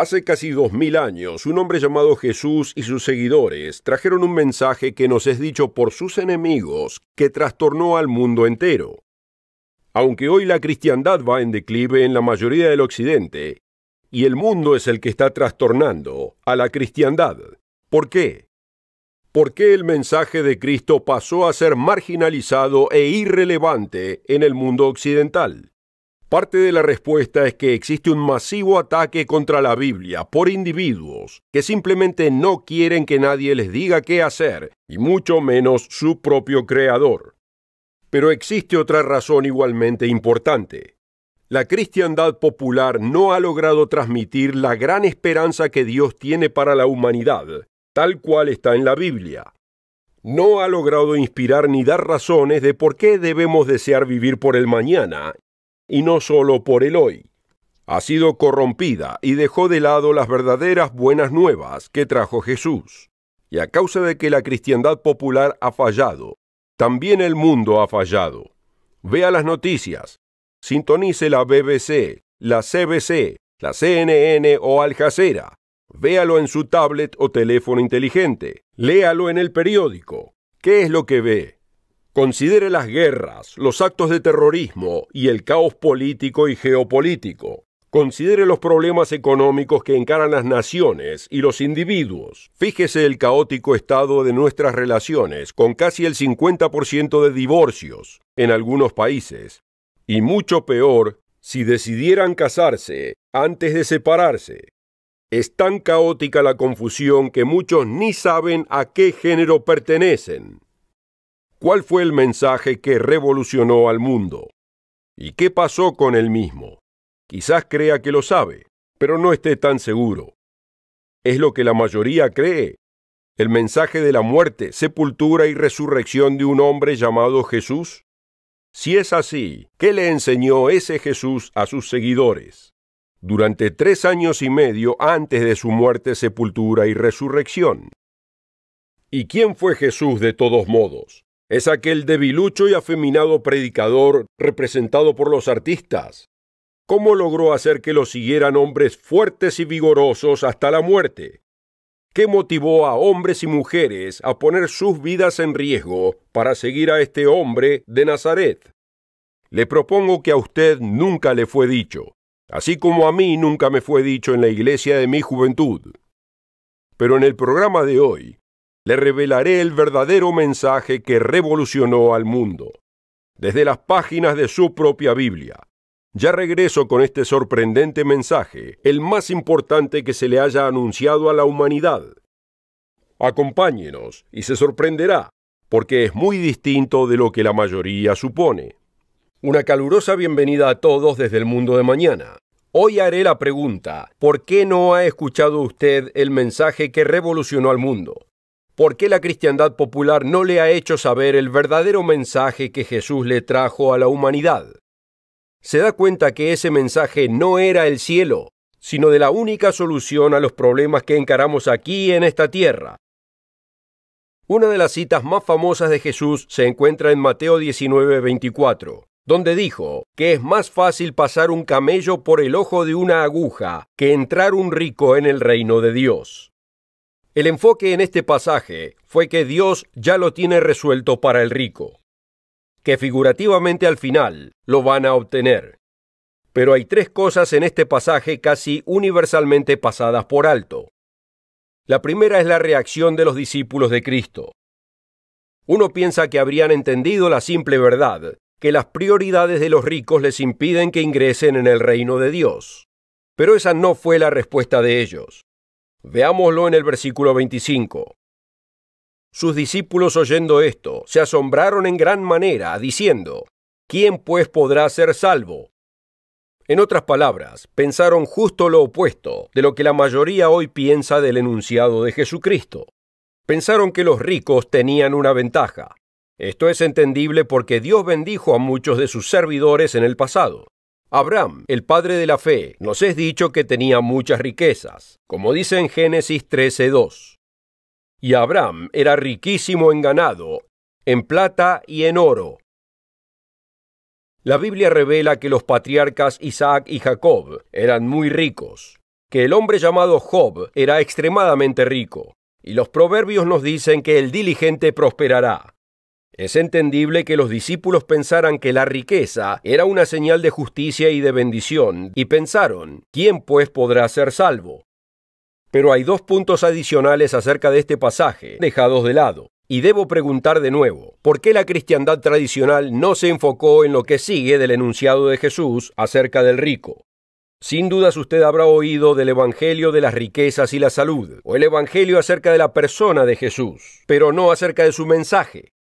Hace casi dos mil años, un hombre llamado Jesús y sus seguidores trajeron un mensaje que nos es dicho por sus enemigos que trastornó al mundo entero. Aunque hoy la cristiandad va en declive en la mayoría del occidente, y el mundo es el que está trastornando a la cristiandad. ¿Por qué? ¿Por qué el mensaje de Cristo pasó a ser marginalizado e irrelevante en el mundo occidental? Parte de la respuesta es que existe un masivo ataque contra la Biblia por individuos que simplemente no quieren que nadie les diga qué hacer, y mucho menos su propio creador. Pero existe otra razón igualmente importante. La cristiandad popular no ha logrado transmitir la gran esperanza que Dios tiene para la humanidad, tal cual está en la Biblia. No ha logrado inspirar ni dar razones de por qué debemos desear vivir por el mañana y no solo por el hoy. Ha sido corrompida y dejó de lado las verdaderas buenas nuevas que trajo Jesús. Y a causa de que la cristiandad popular ha fallado, también el mundo ha fallado. Vea las noticias. Sintonice la BBC, la CBC, la CNN o Al Jazeera. Véalo en su tablet o teléfono inteligente. Léalo en el periódico. ¿Qué es lo que ve? Considere las guerras, los actos de terrorismo y el caos político y geopolítico. Considere los problemas económicos que encaran las naciones y los individuos. Fíjese el caótico estado de nuestras relaciones, con casi el 50% de divorcios en algunos países. Y mucho peor, si decidieran casarse antes de separarse. Es tan caótica la confusión que muchos ni saben a qué género pertenecen. ¿Cuál fue el mensaje que revolucionó al mundo? ¿Y qué pasó con él mismo? Quizás crea que lo sabe, pero no esté tan seguro. Es lo que la mayoría cree. El mensaje de la muerte, sepultura y resurrección de un hombre llamado Jesús. Si es así, ¿qué le enseñó ese Jesús a sus seguidores? Durante tres años y medio antes de su muerte, sepultura y resurrección. ¿Y quién fue Jesús de todos modos? es aquel debilucho y afeminado predicador representado por los artistas. ¿Cómo logró hacer que lo siguieran hombres fuertes y vigorosos hasta la muerte? ¿Qué motivó a hombres y mujeres a poner sus vidas en riesgo para seguir a este hombre de Nazaret? Le propongo que a usted nunca le fue dicho, así como a mí nunca me fue dicho en la iglesia de mi juventud. Pero en el programa de hoy le revelaré el verdadero mensaje que revolucionó al mundo, desde las páginas de su propia Biblia. Ya regreso con este sorprendente mensaje, el más importante que se le haya anunciado a la humanidad. Acompáñenos y se sorprenderá, porque es muy distinto de lo que la mayoría supone. Una calurosa bienvenida a todos desde el mundo de mañana. Hoy haré la pregunta, ¿por qué no ha escuchado usted el mensaje que revolucionó al mundo? ¿Por qué la cristiandad popular no le ha hecho saber el verdadero mensaje que Jesús le trajo a la humanidad? Se da cuenta que ese mensaje no era el cielo, sino de la única solución a los problemas que encaramos aquí en esta tierra. Una de las citas más famosas de Jesús se encuentra en Mateo 19:24, donde dijo que es más fácil pasar un camello por el ojo de una aguja que entrar un rico en el reino de Dios. El enfoque en este pasaje fue que Dios ya lo tiene resuelto para el rico, que figurativamente al final lo van a obtener. Pero hay tres cosas en este pasaje casi universalmente pasadas por alto. La primera es la reacción de los discípulos de Cristo. Uno piensa que habrían entendido la simple verdad, que las prioridades de los ricos les impiden que ingresen en el reino de Dios. Pero esa no fue la respuesta de ellos. Veámoslo en el versículo 25. Sus discípulos oyendo esto, se asombraron en gran manera, diciendo, ¿quién pues podrá ser salvo? En otras palabras, pensaron justo lo opuesto de lo que la mayoría hoy piensa del enunciado de Jesucristo. Pensaron que los ricos tenían una ventaja. Esto es entendible porque Dios bendijo a muchos de sus servidores en el pasado. Abraham, el padre de la fe, nos es dicho que tenía muchas riquezas, como dice en Génesis 13.2. Y Abraham era riquísimo en ganado, en plata y en oro. La Biblia revela que los patriarcas Isaac y Jacob eran muy ricos, que el hombre llamado Job era extremadamente rico, y los proverbios nos dicen que el diligente prosperará, es entendible que los discípulos pensaran que la riqueza era una señal de justicia y de bendición, y pensaron, ¿quién pues podrá ser salvo? Pero hay dos puntos adicionales acerca de este pasaje, dejados de lado. Y debo preguntar de nuevo, ¿por qué la cristiandad tradicional no se enfocó en lo que sigue del enunciado de Jesús acerca del rico? Sin dudas usted habrá oído del Evangelio de las riquezas y la salud, o el Evangelio acerca de la persona de Jesús, pero no acerca de su mensaje.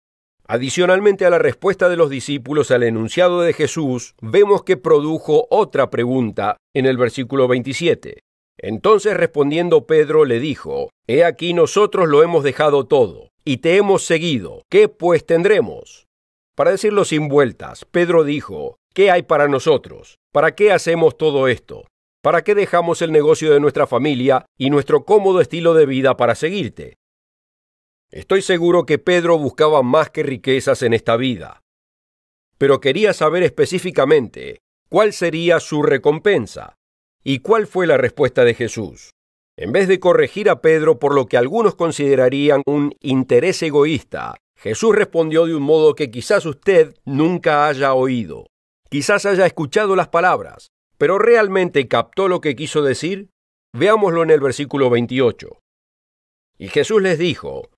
Adicionalmente a la respuesta de los discípulos al enunciado de Jesús, vemos que produjo otra pregunta en el versículo 27. Entonces respondiendo Pedro le dijo, He aquí nosotros lo hemos dejado todo, y te hemos seguido, ¿qué pues tendremos? Para decirlo sin vueltas, Pedro dijo, ¿qué hay para nosotros? ¿Para qué hacemos todo esto? ¿Para qué dejamos el negocio de nuestra familia y nuestro cómodo estilo de vida para seguirte? Estoy seguro que Pedro buscaba más que riquezas en esta vida, pero quería saber específicamente cuál sería su recompensa y cuál fue la respuesta de Jesús. En vez de corregir a Pedro por lo que algunos considerarían un interés egoísta, Jesús respondió de un modo que quizás usted nunca haya oído, quizás haya escuchado las palabras, pero realmente captó lo que quiso decir. Veámoslo en el versículo 28. Y Jesús les dijo,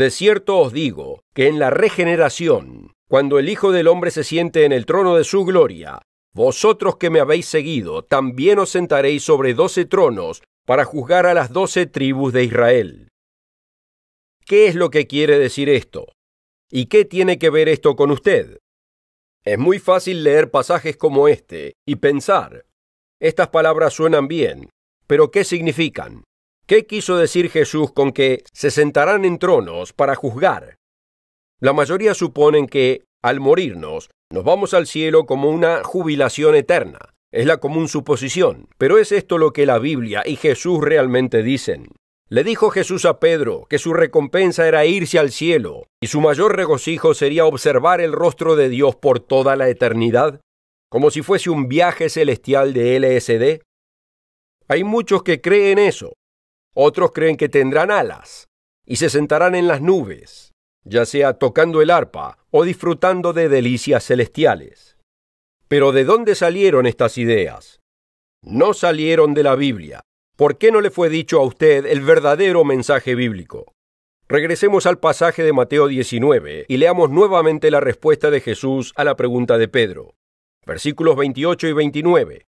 de cierto os digo que en la regeneración, cuando el Hijo del Hombre se siente en el trono de su gloria, vosotros que me habéis seguido, también os sentaréis sobre doce tronos para juzgar a las doce tribus de Israel. ¿Qué es lo que quiere decir esto? ¿Y qué tiene que ver esto con usted? Es muy fácil leer pasajes como este y pensar, estas palabras suenan bien, pero ¿qué significan? ¿Qué quiso decir Jesús con que se sentarán en tronos para juzgar? La mayoría suponen que, al morirnos, nos vamos al cielo como una jubilación eterna. Es la común suposición, pero es esto lo que la Biblia y Jesús realmente dicen. Le dijo Jesús a Pedro que su recompensa era irse al cielo, y su mayor regocijo sería observar el rostro de Dios por toda la eternidad, como si fuese un viaje celestial de LSD. Hay muchos que creen eso, otros creen que tendrán alas y se sentarán en las nubes, ya sea tocando el arpa o disfrutando de delicias celestiales. Pero ¿de dónde salieron estas ideas? No salieron de la Biblia. ¿Por qué no le fue dicho a usted el verdadero mensaje bíblico? Regresemos al pasaje de Mateo 19 y leamos nuevamente la respuesta de Jesús a la pregunta de Pedro. Versículos 28 y 29.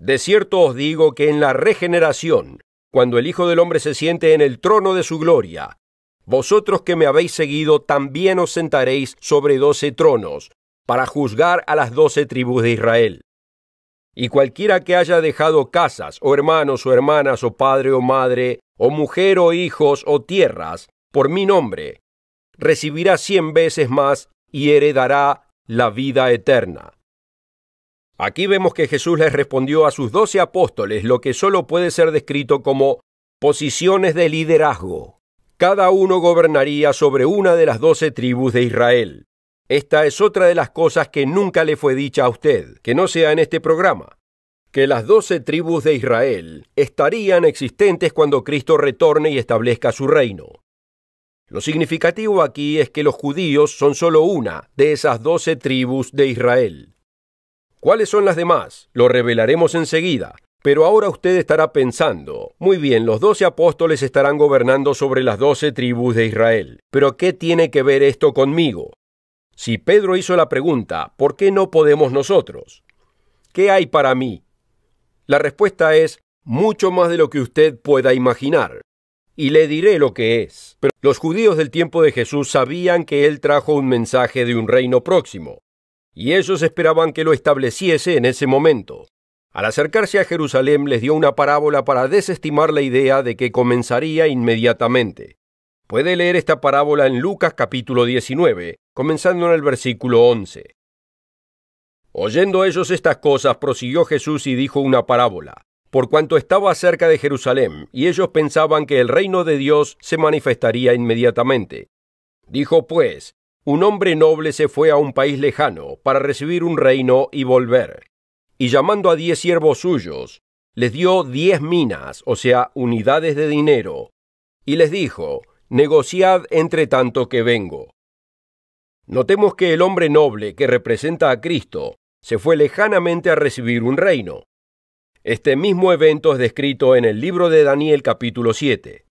De cierto os digo que en la regeneración cuando el Hijo del Hombre se siente en el trono de su gloria. Vosotros que me habéis seguido también os sentaréis sobre doce tronos, para juzgar a las doce tribus de Israel. Y cualquiera que haya dejado casas, o hermanos, o hermanas, o padre, o madre, o mujer, o hijos, o tierras, por mi nombre, recibirá cien veces más y heredará la vida eterna. Aquí vemos que Jesús les respondió a sus doce apóstoles lo que solo puede ser descrito como posiciones de liderazgo. Cada uno gobernaría sobre una de las doce tribus de Israel. Esta es otra de las cosas que nunca le fue dicha a usted, que no sea en este programa que las doce tribus de Israel estarían existentes cuando Cristo retorne y establezca su reino. Lo significativo aquí es que los judíos son solo una de esas doce tribus de Israel. ¿Cuáles son las demás? Lo revelaremos enseguida. Pero ahora usted estará pensando, muy bien, los doce apóstoles estarán gobernando sobre las doce tribus de Israel, pero ¿qué tiene que ver esto conmigo? Si Pedro hizo la pregunta, ¿por qué no podemos nosotros? ¿Qué hay para mí? La respuesta es mucho más de lo que usted pueda imaginar. Y le diré lo que es. Pero los judíos del tiempo de Jesús sabían que él trajo un mensaje de un reino próximo y ellos esperaban que lo estableciese en ese momento. Al acercarse a Jerusalén les dio una parábola para desestimar la idea de que comenzaría inmediatamente. Puede leer esta parábola en Lucas capítulo 19, comenzando en el versículo 11. Oyendo ellos estas cosas, prosiguió Jesús y dijo una parábola, por cuanto estaba cerca de Jerusalén, y ellos pensaban que el reino de Dios se manifestaría inmediatamente. Dijo pues, un hombre noble se fue a un país lejano para recibir un reino y volver, y llamando a diez siervos suyos, les dio diez minas, o sea, unidades de dinero, y les dijo, negociad entre tanto que vengo. Notemos que el hombre noble que representa a Cristo se fue lejanamente a recibir un reino. Este mismo evento es descrito en el libro de Daniel capítulo 7.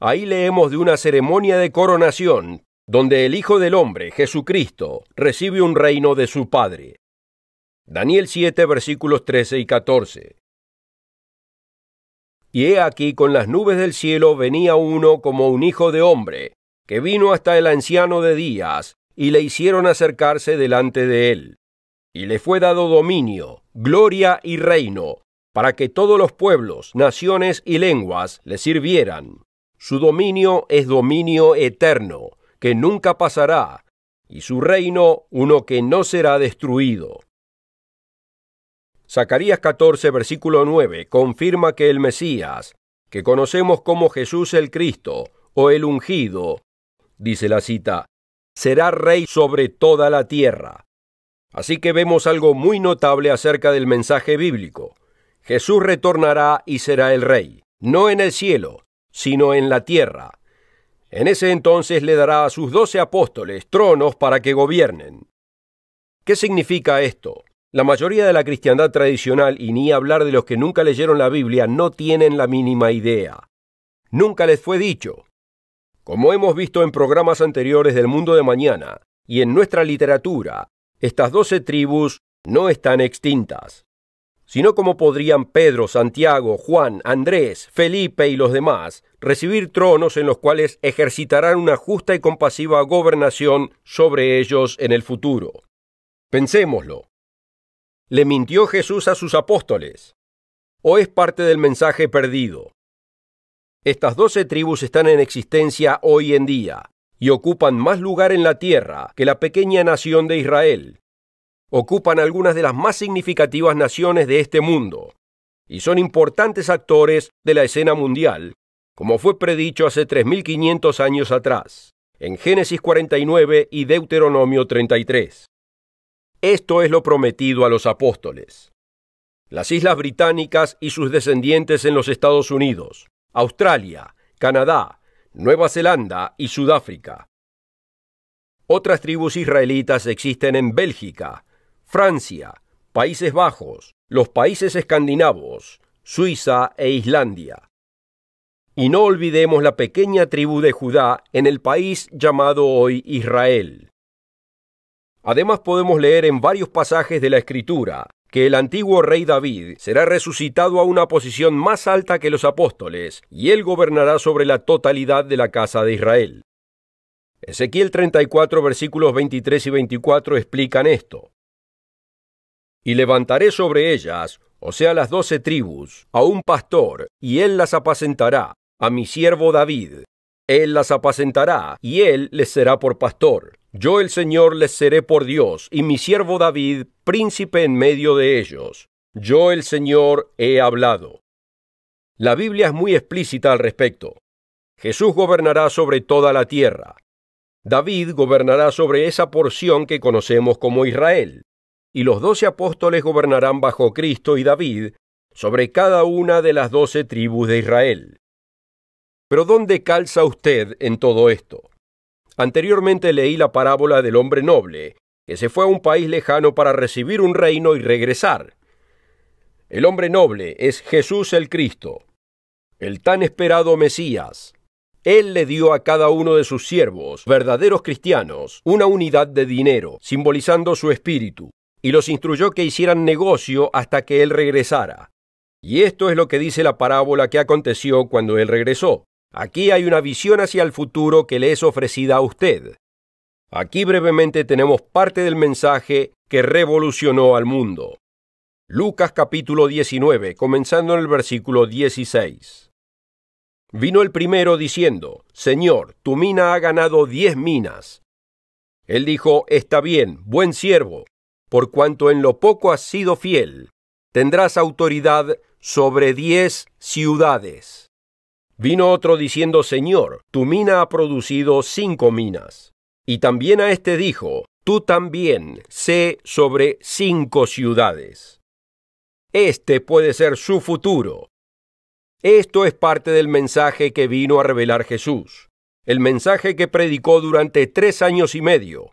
Ahí leemos de una ceremonia de coronación donde el Hijo del Hombre, Jesucristo, recibe un reino de su Padre. Daniel 7, versículos 13 y 14. Y he aquí con las nubes del cielo venía uno como un hijo de hombre, que vino hasta el anciano de días, y le hicieron acercarse delante de él. Y le fue dado dominio, gloria y reino, para que todos los pueblos, naciones y lenguas le sirvieran. Su dominio es dominio eterno, que nunca pasará, y su reino uno que no será destruido. Zacarías 14, versículo 9, confirma que el Mesías, que conocemos como Jesús el Cristo, o el ungido, dice la cita, será rey sobre toda la tierra. Así que vemos algo muy notable acerca del mensaje bíblico. Jesús retornará y será el rey, no en el cielo, sino en la tierra, en ese entonces le dará a sus doce apóstoles tronos para que gobiernen. ¿Qué significa esto? La mayoría de la cristiandad tradicional, y ni hablar de los que nunca leyeron la Biblia, no tienen la mínima idea. Nunca les fue dicho. Como hemos visto en programas anteriores del mundo de mañana y en nuestra literatura, estas doce tribus no están extintas sino como podrían Pedro, Santiago, Juan, Andrés, Felipe y los demás recibir tronos en los cuales ejercitarán una justa y compasiva gobernación sobre ellos en el futuro. Pensémoslo. ¿Le mintió Jesús a sus apóstoles? ¿O es parte del mensaje perdido? Estas doce tribus están en existencia hoy en día y ocupan más lugar en la tierra que la pequeña nación de Israel, ocupan algunas de las más significativas naciones de este mundo, y son importantes actores de la escena mundial, como fue predicho hace 3.500 años atrás, en Génesis 49 y Deuteronomio 33. Esto es lo prometido a los apóstoles. Las islas británicas y sus descendientes en los Estados Unidos, Australia, Canadá, Nueva Zelanda y Sudáfrica. Otras tribus israelitas existen en Bélgica, Francia, Países Bajos, los países escandinavos, Suiza e Islandia. Y no olvidemos la pequeña tribu de Judá en el país llamado hoy Israel. Además podemos leer en varios pasajes de la Escritura que el antiguo rey David será resucitado a una posición más alta que los apóstoles, y él gobernará sobre la totalidad de la casa de Israel. Ezequiel 34 versículos 23 y 24 explican esto. Y levantaré sobre ellas, o sea las doce tribus, a un pastor, y él las apacentará, a mi siervo David. Él las apacentará, y él les será por pastor. Yo el Señor les seré por Dios, y mi siervo David, príncipe en medio de ellos. Yo el Señor he hablado. La Biblia es muy explícita al respecto. Jesús gobernará sobre toda la tierra. David gobernará sobre esa porción que conocemos como Israel y los doce apóstoles gobernarán bajo Cristo y David sobre cada una de las doce tribus de Israel. Pero ¿dónde calza usted en todo esto? Anteriormente leí la parábola del hombre noble, que se fue a un país lejano para recibir un reino y regresar. El hombre noble es Jesús el Cristo, el tan esperado Mesías. Él le dio a cada uno de sus siervos, verdaderos cristianos, una unidad de dinero, simbolizando su espíritu y los instruyó que hicieran negocio hasta que él regresara. Y esto es lo que dice la parábola que aconteció cuando él regresó. Aquí hay una visión hacia el futuro que le es ofrecida a usted. Aquí brevemente tenemos parte del mensaje que revolucionó al mundo. Lucas capítulo 19, comenzando en el versículo 16. Vino el primero diciendo, Señor, tu mina ha ganado diez minas. Él dijo, Está bien, buen siervo, por cuanto en lo poco has sido fiel, tendrás autoridad sobre diez ciudades. Vino otro diciendo, Señor, tu mina ha producido cinco minas. Y también a este dijo, tú también sé sobre cinco ciudades. Este puede ser su futuro. Esto es parte del mensaje que vino a revelar Jesús, el mensaje que predicó durante tres años y medio,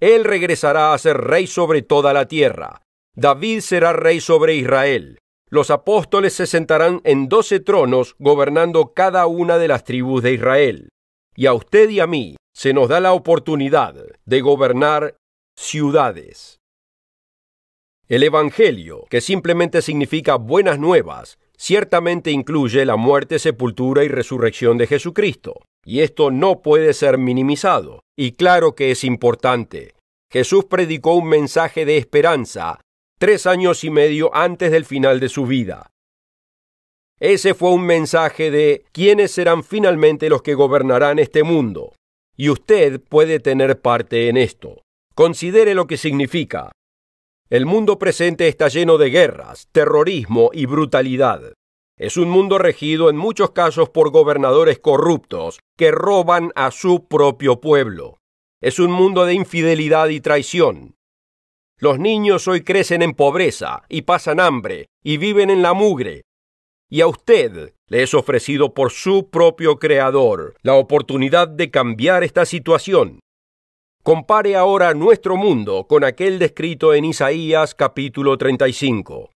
él regresará a ser rey sobre toda la tierra. David será rey sobre Israel. Los apóstoles se sentarán en doce tronos gobernando cada una de las tribus de Israel. Y a usted y a mí se nos da la oportunidad de gobernar ciudades. El Evangelio, que simplemente significa buenas nuevas, ciertamente incluye la muerte, sepultura y resurrección de Jesucristo y esto no puede ser minimizado, y claro que es importante. Jesús predicó un mensaje de esperanza tres años y medio antes del final de su vida. Ese fue un mensaje de quiénes serán finalmente los que gobernarán este mundo, y usted puede tener parte en esto. Considere lo que significa. El mundo presente está lleno de guerras, terrorismo y brutalidad. Es un mundo regido en muchos casos por gobernadores corruptos que roban a su propio pueblo. Es un mundo de infidelidad y traición. Los niños hoy crecen en pobreza y pasan hambre y viven en la mugre. Y a usted le es ofrecido por su propio Creador la oportunidad de cambiar esta situación. Compare ahora nuestro mundo con aquel descrito en Isaías capítulo 35.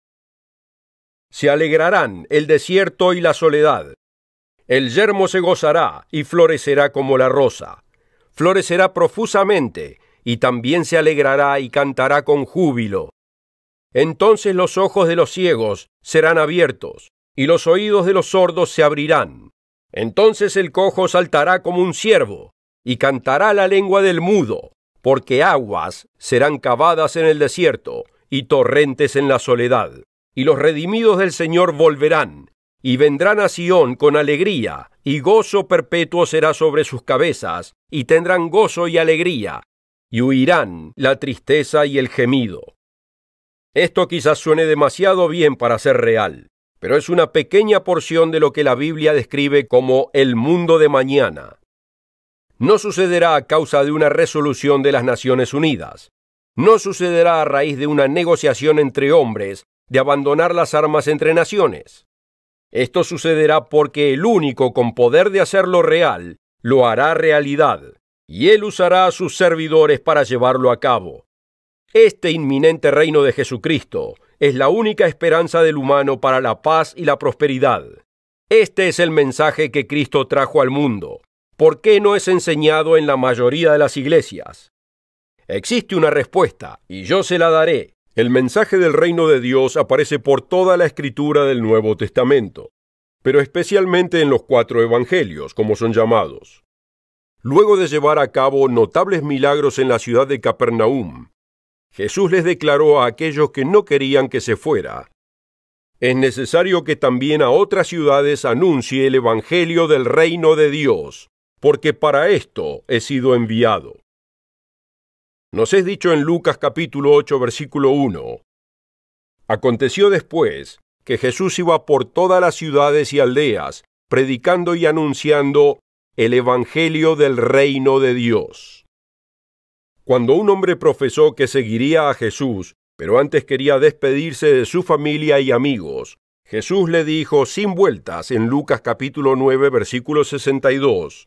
Se alegrarán el desierto y la soledad. El yermo se gozará y florecerá como la rosa. Florecerá profusamente y también se alegrará y cantará con júbilo. Entonces los ojos de los ciegos serán abiertos y los oídos de los sordos se abrirán. Entonces el cojo saltará como un ciervo y cantará la lengua del mudo, porque aguas serán cavadas en el desierto y torrentes en la soledad y los redimidos del Señor volverán, y vendrán a Sión con alegría, y gozo perpetuo será sobre sus cabezas, y tendrán gozo y alegría, y huirán la tristeza y el gemido. Esto quizás suene demasiado bien para ser real, pero es una pequeña porción de lo que la Biblia describe como el mundo de mañana. No sucederá a causa de una resolución de las Naciones Unidas. No sucederá a raíz de una negociación entre hombres de abandonar las armas entre naciones. Esto sucederá porque el único con poder de hacerlo real lo hará realidad, y él usará a sus servidores para llevarlo a cabo. Este inminente reino de Jesucristo es la única esperanza del humano para la paz y la prosperidad. Este es el mensaje que Cristo trajo al mundo. ¿Por qué no es enseñado en la mayoría de las iglesias? Existe una respuesta, y yo se la daré. El mensaje del reino de Dios aparece por toda la escritura del Nuevo Testamento, pero especialmente en los cuatro evangelios, como son llamados. Luego de llevar a cabo notables milagros en la ciudad de Capernaum, Jesús les declaró a aquellos que no querían que se fuera, es necesario que también a otras ciudades anuncie el Evangelio del reino de Dios, porque para esto he sido enviado. Nos es dicho en Lucas capítulo 8 versículo 1. Aconteció después que Jesús iba por todas las ciudades y aldeas, predicando y anunciando el Evangelio del reino de Dios. Cuando un hombre profesó que seguiría a Jesús, pero antes quería despedirse de su familia y amigos, Jesús le dijo sin vueltas en Lucas capítulo 9 versículo 62,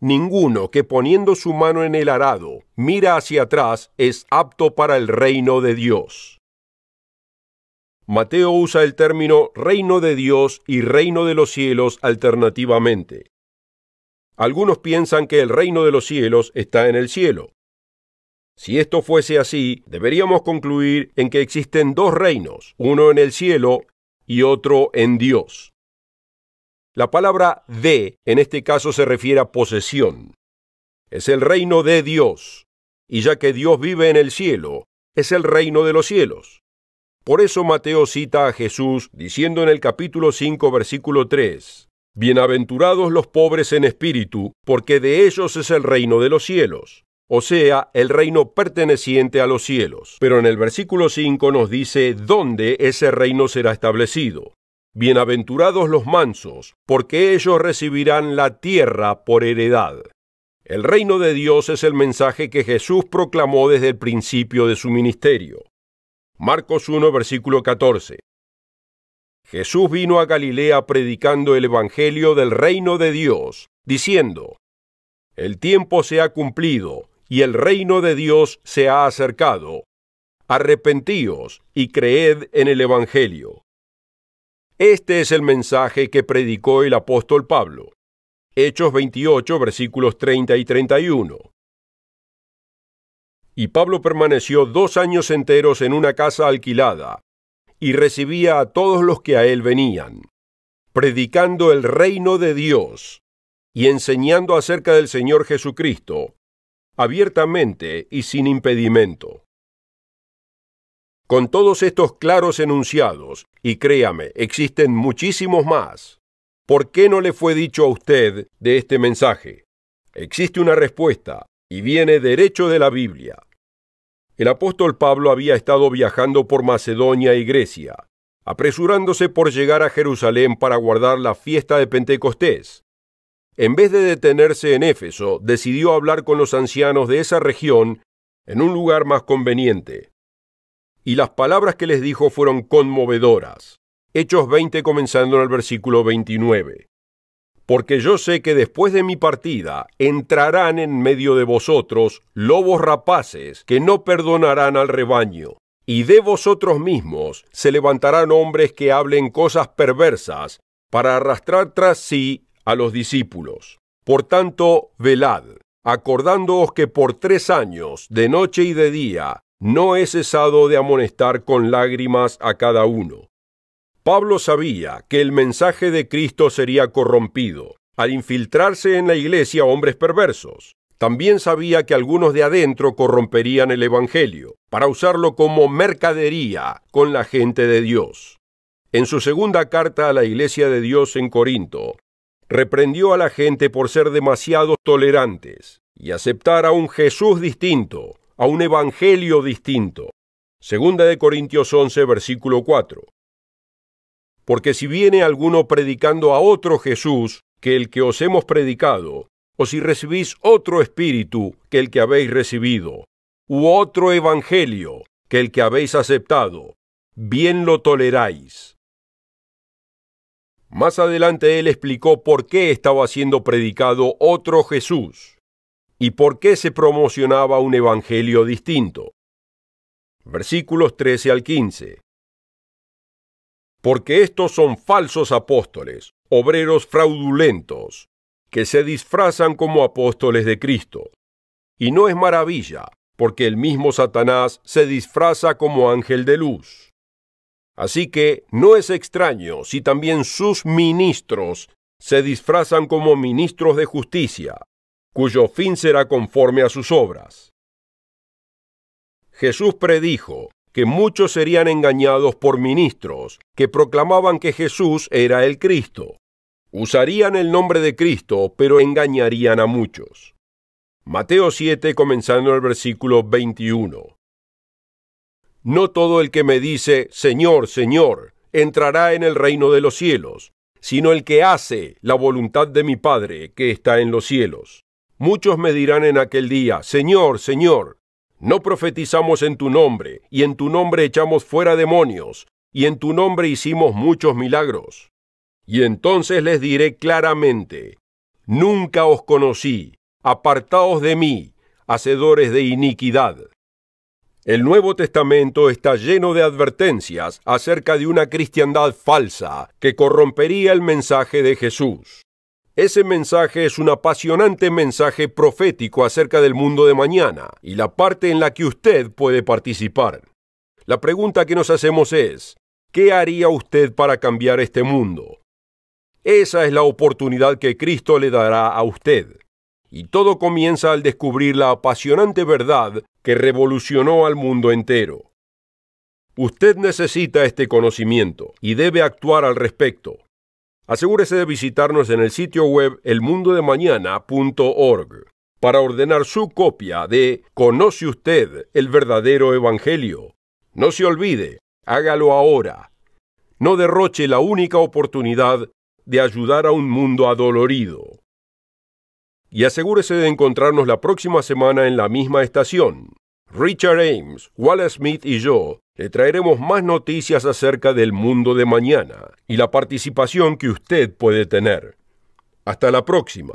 Ninguno que poniendo su mano en el arado mira hacia atrás es apto para el reino de Dios. Mateo usa el término reino de Dios y reino de los cielos alternativamente. Algunos piensan que el reino de los cielos está en el cielo. Si esto fuese así, deberíamos concluir en que existen dos reinos, uno en el cielo y otro en Dios. La palabra de en este caso se refiere a posesión. Es el reino de Dios, y ya que Dios vive en el cielo, es el reino de los cielos. Por eso Mateo cita a Jesús diciendo en el capítulo 5, versículo 3, Bienaventurados los pobres en espíritu, porque de ellos es el reino de los cielos, o sea, el reino perteneciente a los cielos. Pero en el versículo 5 nos dice dónde ese reino será establecido. Bienaventurados los mansos, porque ellos recibirán la tierra por heredad. El reino de Dios es el mensaje que Jesús proclamó desde el principio de su ministerio. Marcos 1, versículo 14. Jesús vino a Galilea predicando el Evangelio del reino de Dios, diciendo, El tiempo se ha cumplido y el reino de Dios se ha acercado. Arrepentíos y creed en el Evangelio. Este es el mensaje que predicó el apóstol Pablo. Hechos 28, versículos 30 y 31. Y Pablo permaneció dos años enteros en una casa alquilada, y recibía a todos los que a él venían, predicando el reino de Dios, y enseñando acerca del Señor Jesucristo, abiertamente y sin impedimento. Con todos estos claros enunciados, y créame, existen muchísimos más, ¿por qué no le fue dicho a usted de este mensaje? Existe una respuesta, y viene derecho de la Biblia. El apóstol Pablo había estado viajando por Macedonia y Grecia, apresurándose por llegar a Jerusalén para guardar la fiesta de Pentecostés. En vez de detenerse en Éfeso, decidió hablar con los ancianos de esa región en un lugar más conveniente, y las palabras que les dijo fueron conmovedoras. Hechos 20 comenzando en el versículo 29. Porque yo sé que después de mi partida entrarán en medio de vosotros lobos rapaces que no perdonarán al rebaño, y de vosotros mismos se levantarán hombres que hablen cosas perversas para arrastrar tras sí a los discípulos. Por tanto, velad, acordándoos que por tres años, de noche y de día, no he cesado de amonestar con lágrimas a cada uno. Pablo sabía que el mensaje de Cristo sería corrompido al infiltrarse en la iglesia hombres perversos. También sabía que algunos de adentro corromperían el Evangelio, para usarlo como mercadería con la gente de Dios. En su segunda carta a la iglesia de Dios en Corinto, reprendió a la gente por ser demasiado tolerantes y aceptar a un Jesús distinto a un evangelio distinto. Segunda de Corintios 11, versículo 4. Porque si viene alguno predicando a otro Jesús que el que os hemos predicado, o si recibís otro espíritu que el que habéis recibido, u otro evangelio que el que habéis aceptado, bien lo toleráis. Más adelante él explicó por qué estaba siendo predicado otro Jesús y por qué se promocionaba un evangelio distinto. Versículos 13 al 15. Porque estos son falsos apóstoles, obreros fraudulentos, que se disfrazan como apóstoles de Cristo. Y no es maravilla, porque el mismo Satanás se disfraza como ángel de luz. Así que no es extraño si también sus ministros se disfrazan como ministros de justicia, cuyo fin será conforme a sus obras. Jesús predijo que muchos serían engañados por ministros que proclamaban que Jesús era el Cristo. Usarían el nombre de Cristo, pero engañarían a muchos. Mateo 7, comenzando el versículo 21. No todo el que me dice, Señor, Señor, entrará en el reino de los cielos, sino el que hace la voluntad de mi Padre que está en los cielos. Muchos me dirán en aquel día, Señor, Señor, no profetizamos en tu nombre, y en tu nombre echamos fuera demonios, y en tu nombre hicimos muchos milagros. Y entonces les diré claramente, Nunca os conocí, apartaos de mí, hacedores de iniquidad. El Nuevo Testamento está lleno de advertencias acerca de una cristiandad falsa que corrompería el mensaje de Jesús. Ese mensaje es un apasionante mensaje profético acerca del mundo de mañana y la parte en la que usted puede participar. La pregunta que nos hacemos es, ¿qué haría usted para cambiar este mundo? Esa es la oportunidad que Cristo le dará a usted. Y todo comienza al descubrir la apasionante verdad que revolucionó al mundo entero. Usted necesita este conocimiento y debe actuar al respecto. Asegúrese de visitarnos en el sitio web elmundodemañana.org para ordenar su copia de Conoce usted el verdadero Evangelio. No se olvide, hágalo ahora. No derroche la única oportunidad de ayudar a un mundo adolorido. Y asegúrese de encontrarnos la próxima semana en la misma estación. Richard Ames, Wallace Smith y yo le traeremos más noticias acerca del mundo de mañana y la participación que usted puede tener. Hasta la próxima.